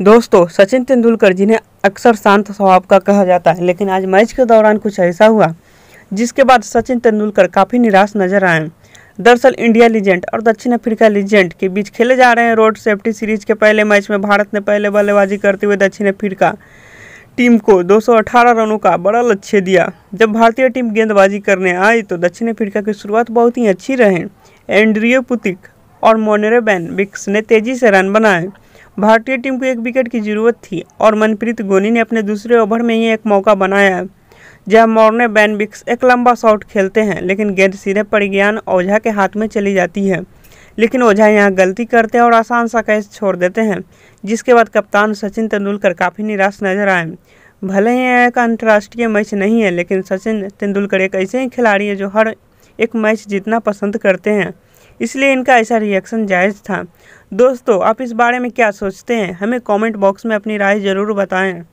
दोस्तों सचिन तेंदुलकर जिन्हें अक्सर शांत स्वभाव का कहा जाता है लेकिन आज मैच के दौरान कुछ ऐसा हुआ जिसके बाद सचिन तेंदुलकर काफ़ी निराश नजर आए दरअसल इंडिया लीजेंड और दक्षिण अफ्रीका लीजेंड के बीच खेले जा रहे हैं रोड सेफ्टी सीरीज के पहले मैच में भारत ने पहले बल्लेबाजी करते हुए दक्षिण अफ्रीका टीम को 218 रनों का बड़ा लक्ष्य दिया जब भारतीय टीम गेंदबाजी करने आई तो दक्षिण अफ्रीका की शुरुआत बहुत ही अच्छी रहे एंड्रियो पुतिक और मोनेरे बैन बिक्स ने तेजी से रन बनाए भारतीय टीम को एक विकेट की जरूरत थी और मनप्रीत गोनी ने अपने दूसरे ओवर में ही एक मौका बनाया जहाँ मॉर्ने बैनबिक्स एक लंबा शॉट खेलते हैं लेकिन गेंद सीधे परिज्ञान ओझा के हाथ में चली जाती है लेकिन ओझा यहाँ गलती करते हैं और आसान सा कैच छोड़ देते हैं जिसके बाद कप्तान सचिन तेंदुलकर काफ़ी निराश नजर आए भले ही यह एक अंतर्राष्ट्रीय मैच नहीं है लेकिन सचिन तेंदुलकर एक ऐसे ही खिलाड़ी है जो हर एक मैच जीतना पसंद करते हैं इसलिए इनका ऐसा रिएक्शन जायज़ था दोस्तों आप इस बारे में क्या सोचते हैं हमें कमेंट बॉक्स में अपनी राय ज़रूर बताएं